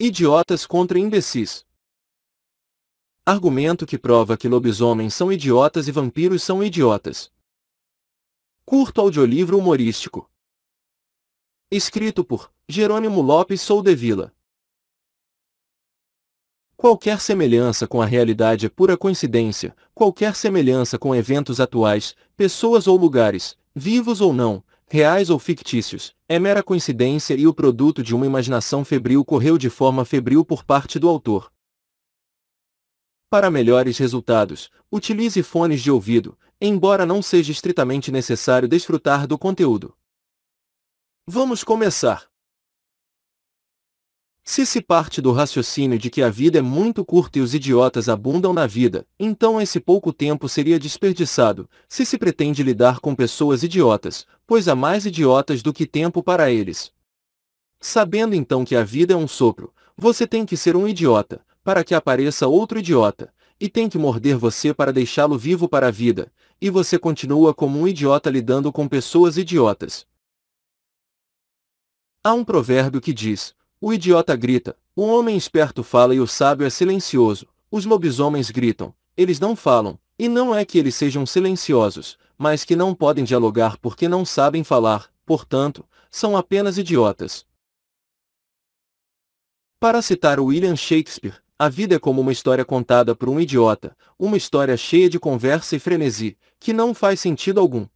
Idiotas contra imbecis. Argumento que prova que lobisomens são idiotas e vampiros são idiotas. Curto audiolivro humorístico. Escrito por Jerônimo Lopes Soldevila. Qualquer semelhança com a realidade é pura coincidência, qualquer semelhança com eventos atuais, pessoas ou lugares, vivos ou não, reais ou fictícios, é mera coincidência e o produto de uma imaginação febril correu de forma febril por parte do autor. Para melhores resultados, utilize fones de ouvido, embora não seja estritamente necessário desfrutar do conteúdo. Vamos começar! Se se parte do raciocínio de que a vida é muito curta e os idiotas abundam na vida, então esse pouco tempo seria desperdiçado, se se pretende lidar com pessoas idiotas, pois há mais idiotas do que tempo para eles. Sabendo então que a vida é um sopro, você tem que ser um idiota, para que apareça outro idiota, e tem que morder você para deixá-lo vivo para a vida, e você continua como um idiota lidando com pessoas idiotas. Há um provérbio que diz, o idiota grita, o homem esperto fala e o sábio é silencioso. Os lobisomens gritam, eles não falam, e não é que eles sejam silenciosos, mas que não podem dialogar porque não sabem falar, portanto, são apenas idiotas. Para citar William Shakespeare, a vida é como uma história contada por um idiota, uma história cheia de conversa e frenesi, que não faz sentido algum.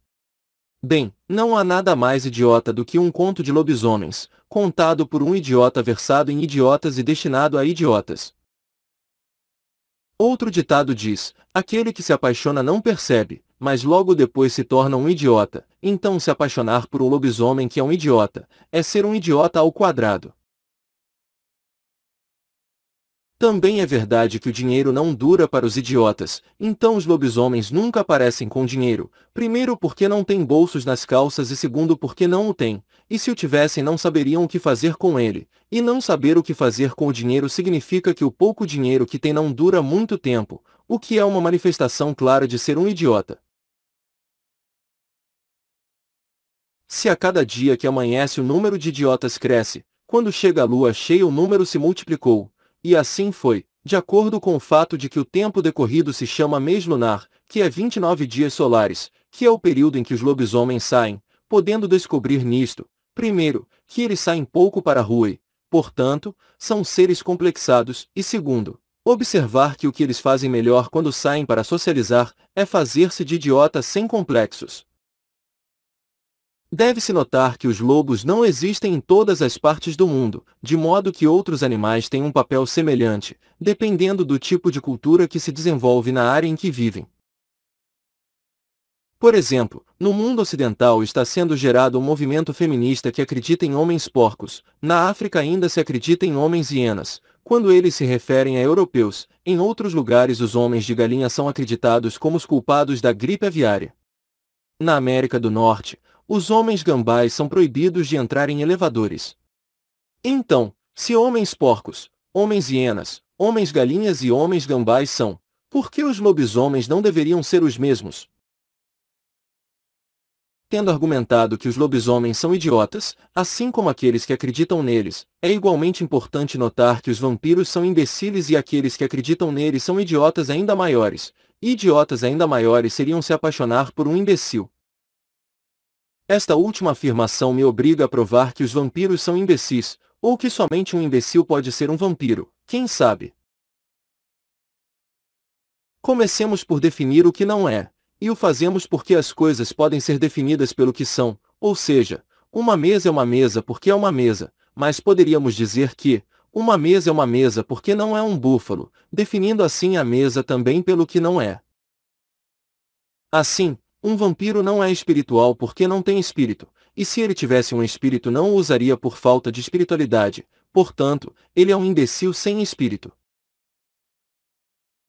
Bem, não há nada mais idiota do que um conto de lobisomens, contado por um idiota versado em idiotas e destinado a idiotas. Outro ditado diz: aquele que se apaixona não percebe, mas logo depois se torna um idiota, então se apaixonar por um lobisomem que é um idiota, é ser um idiota ao quadrado. Também é verdade que o dinheiro não dura para os idiotas, então os lobisomens nunca aparecem com dinheiro, primeiro porque não têm bolsos nas calças e segundo porque não o têm, e se o tivessem não saberiam o que fazer com ele, e não saber o que fazer com o dinheiro significa que o pouco dinheiro que tem não dura muito tempo, o que é uma manifestação clara de ser um idiota. Se a cada dia que amanhece o número de idiotas cresce, quando chega a lua cheia o número se multiplicou, e assim foi, de acordo com o fato de que o tempo decorrido se chama mês lunar, que é 29 dias solares, que é o período em que os lobisomens saem, podendo descobrir nisto, primeiro, que eles saem pouco para a rua e, portanto, são seres complexados, e segundo, observar que o que eles fazem melhor quando saem para socializar é fazer-se de idiota sem complexos. Deve-se notar que os lobos não existem em todas as partes do mundo, de modo que outros animais têm um papel semelhante, dependendo do tipo de cultura que se desenvolve na área em que vivem. Por exemplo, no mundo ocidental está sendo gerado um movimento feminista que acredita em homens porcos, na África ainda se acredita em homens hienas, quando eles se referem a europeus, em outros lugares os homens de galinha são acreditados como os culpados da gripe aviária. Na América do Norte, os homens gambás são proibidos de entrar em elevadores. Então, se homens porcos, homens hienas, homens galinhas e homens gambás são, por que os lobisomens não deveriam ser os mesmos? Tendo argumentado que os lobisomens são idiotas, assim como aqueles que acreditam neles, é igualmente importante notar que os vampiros são imbecis e aqueles que acreditam neles são idiotas ainda maiores. Idiotas ainda maiores seriam se apaixonar por um imbecil, esta última afirmação me obriga a provar que os vampiros são imbecis, ou que somente um imbecil pode ser um vampiro, quem sabe? Comecemos por definir o que não é, e o fazemos porque as coisas podem ser definidas pelo que são, ou seja, uma mesa é uma mesa porque é uma mesa, mas poderíamos dizer que, uma mesa é uma mesa porque não é um búfalo, definindo assim a mesa também pelo que não é. Assim, um vampiro não é espiritual porque não tem espírito, e se ele tivesse um espírito não o usaria por falta de espiritualidade, portanto, ele é um imbecil sem espírito.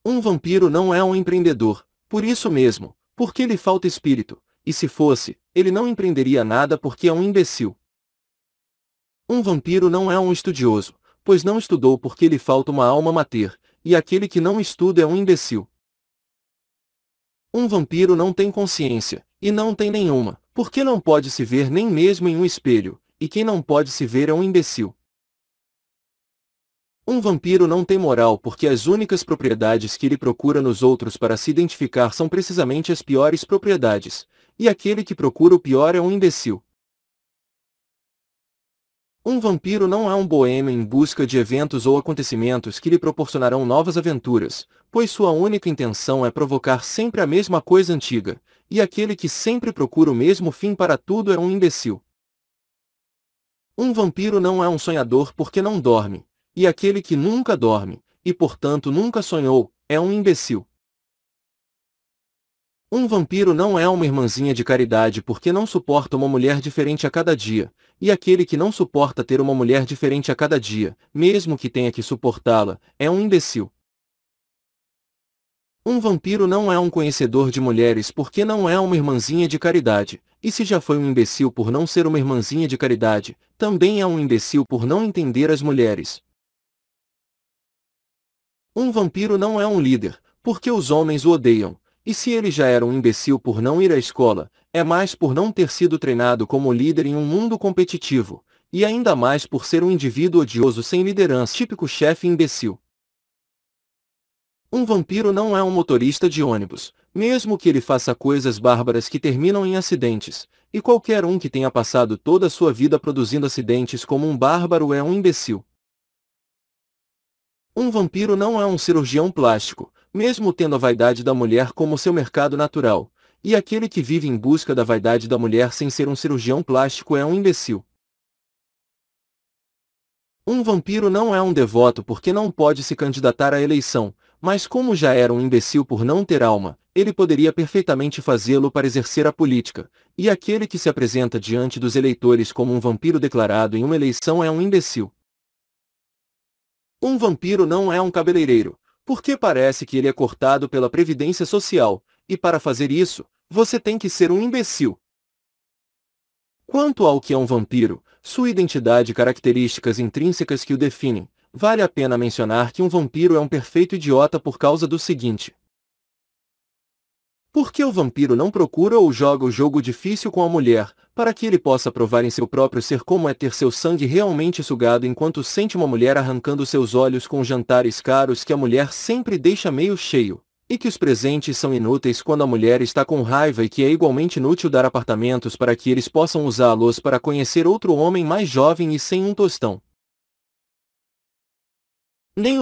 Um vampiro não é um empreendedor, por isso mesmo, porque lhe falta espírito, e se fosse, ele não empreenderia nada porque é um imbecil. Um vampiro não é um estudioso, pois não estudou porque lhe falta uma alma mater, e aquele que não estuda é um imbecil. Um vampiro não tem consciência, e não tem nenhuma, porque não pode se ver nem mesmo em um espelho, e quem não pode se ver é um imbecil. Um vampiro não tem moral porque as únicas propriedades que ele procura nos outros para se identificar são precisamente as piores propriedades, e aquele que procura o pior é um imbecil. Um vampiro não é um boêmio em busca de eventos ou acontecimentos que lhe proporcionarão novas aventuras, pois sua única intenção é provocar sempre a mesma coisa antiga, e aquele que sempre procura o mesmo fim para tudo é um imbecil. Um vampiro não é um sonhador porque não dorme, e aquele que nunca dorme, e portanto nunca sonhou, é um imbecil. Um vampiro não é uma irmãzinha de caridade porque não suporta uma mulher diferente a cada dia, e aquele que não suporta ter uma mulher diferente a cada dia, mesmo que tenha que suportá-la, é um imbecil. Um vampiro não é um conhecedor de mulheres porque não é uma irmãzinha de caridade, e se já foi um imbecil por não ser uma irmãzinha de caridade, também é um imbecil por não entender as mulheres. Um vampiro não é um líder, porque os homens o odeiam, e se ele já era um imbecil por não ir à escola, é mais por não ter sido treinado como líder em um mundo competitivo, e ainda mais por ser um indivíduo odioso sem liderança, típico chefe imbecil. Um vampiro não é um motorista de ônibus, mesmo que ele faça coisas bárbaras que terminam em acidentes, e qualquer um que tenha passado toda a sua vida produzindo acidentes como um bárbaro é um imbecil. Um vampiro não é um cirurgião plástico, mesmo tendo a vaidade da mulher como seu mercado natural, e aquele que vive em busca da vaidade da mulher sem ser um cirurgião plástico é um imbecil. Um vampiro não é um devoto porque não pode se candidatar à eleição, mas como já era um imbecil por não ter alma, ele poderia perfeitamente fazê-lo para exercer a política, e aquele que se apresenta diante dos eleitores como um vampiro declarado em uma eleição é um imbecil. Um vampiro não é um cabeleireiro, porque parece que ele é cortado pela Previdência Social, e para fazer isso, você tem que ser um imbecil. Quanto ao que é um vampiro, sua identidade e características intrínsecas que o definem, vale a pena mencionar que um vampiro é um perfeito idiota por causa do seguinte. Por que o vampiro não procura ou joga o jogo difícil com a mulher, para que ele possa provar em seu próprio ser como é ter seu sangue realmente sugado enquanto sente uma mulher arrancando seus olhos com jantares caros que a mulher sempre deixa meio cheio, e que os presentes são inúteis quando a mulher está com raiva e que é igualmente inútil dar apartamentos para que eles possam usá-los para conhecer outro homem mais jovem e sem um tostão. Nem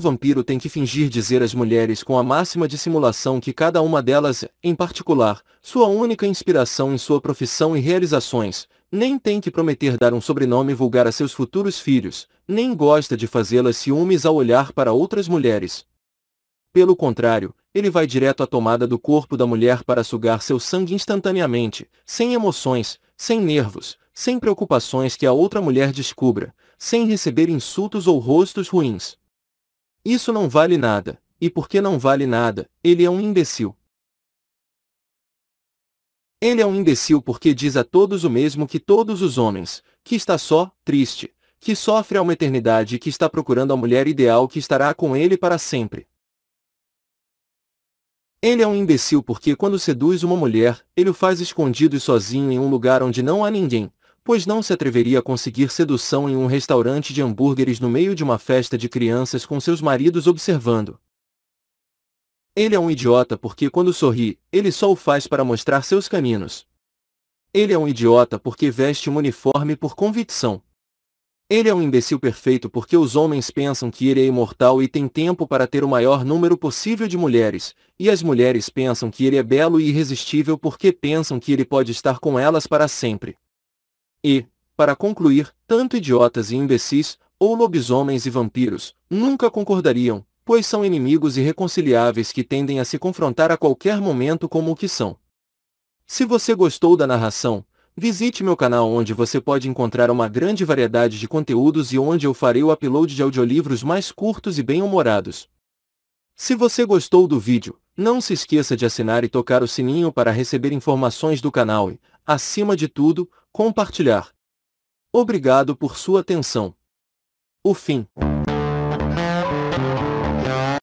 vampiro tem que fingir dizer às mulheres com a máxima dissimulação que cada uma delas, em particular, sua única inspiração em sua profissão e realizações, nem tem que prometer dar um sobrenome vulgar a seus futuros filhos, nem gosta de fazê-las ciúmes ao olhar para outras mulheres. Pelo contrário, ele vai direto à tomada do corpo da mulher para sugar seu sangue instantaneamente, sem emoções, sem nervos, sem preocupações que a outra mulher descubra, sem receber insultos ou rostos ruins. Isso não vale nada, e porque não vale nada, ele é um imbecil. Ele é um imbecil porque diz a todos o mesmo que todos os homens, que está só, triste, que sofre há uma eternidade e que está procurando a mulher ideal que estará com ele para sempre. Ele é um imbecil porque quando seduz uma mulher, ele o faz escondido e sozinho em um lugar onde não há ninguém, pois não se atreveria a conseguir sedução em um restaurante de hambúrgueres no meio de uma festa de crianças com seus maridos observando. Ele é um idiota porque quando sorri, ele só o faz para mostrar seus caninos. Ele é um idiota porque veste um uniforme por convicção. Ele é um imbecil perfeito porque os homens pensam que ele é imortal e tem tempo para ter o maior número possível de mulheres, e as mulheres pensam que ele é belo e irresistível porque pensam que ele pode estar com elas para sempre. E, para concluir, tanto idiotas e imbecis, ou lobisomens e vampiros, nunca concordariam, pois são inimigos irreconciliáveis que tendem a se confrontar a qualquer momento como o que são. Se você gostou da narração, visite meu canal onde você pode encontrar uma grande variedade de conteúdos e onde eu farei o upload de audiolivros mais curtos e bem-humorados. Se você gostou do vídeo, não se esqueça de assinar e tocar o sininho para receber informações do canal e, acima de tudo, compartilhar. Obrigado por sua atenção. O fim.